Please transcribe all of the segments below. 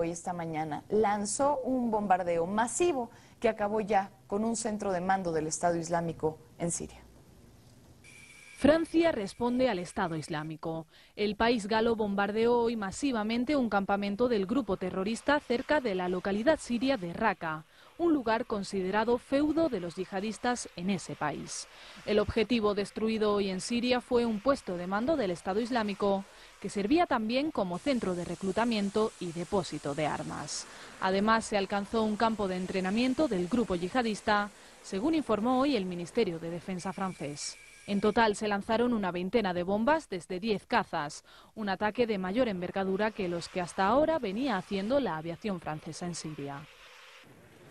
hoy esta mañana, lanzó un bombardeo masivo que acabó ya con un centro de mando del Estado Islámico en Siria. Francia responde al Estado Islámico. El país galo bombardeó hoy masivamente un campamento del grupo terrorista cerca de la localidad siria de Raqqa, un lugar considerado feudo de los yihadistas en ese país. El objetivo destruido hoy en Siria fue un puesto de mando del Estado Islámico, que servía también como centro de reclutamiento y depósito de armas. Además, se alcanzó un campo de entrenamiento del grupo yihadista, según informó hoy el Ministerio de Defensa francés. En total se lanzaron una veintena de bombas desde 10 cazas, un ataque de mayor envergadura que los que hasta ahora venía haciendo la aviación francesa en Siria.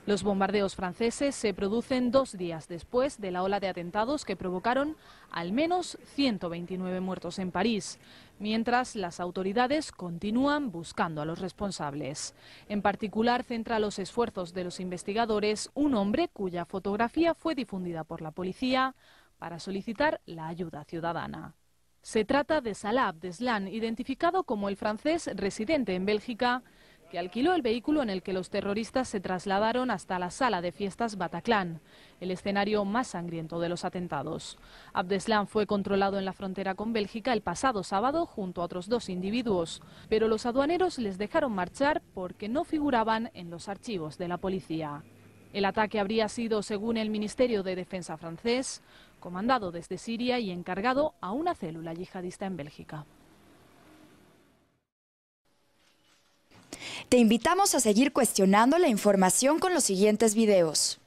Los bombardeos franceses se producen dos días después de la ola de atentados que provocaron al menos 129 muertos en París, mientras las autoridades continúan buscando a los responsables. En particular, centra los esfuerzos de los investigadores un hombre cuya fotografía fue difundida por la policía para solicitar la ayuda ciudadana. Se trata de Salah Abdeslan, identificado como el francés residente en Bélgica, que alquiló el vehículo en el que los terroristas se trasladaron hasta la sala de fiestas Bataclan, el escenario más sangriento de los atentados. Abdeslan fue controlado en la frontera con Bélgica el pasado sábado junto a otros dos individuos, pero los aduaneros les dejaron marchar porque no figuraban en los archivos de la policía. El ataque habría sido, según el Ministerio de Defensa francés, comandado desde Siria y encargado a una célula yihadista en Bélgica. Te invitamos a seguir cuestionando la información con los siguientes videos.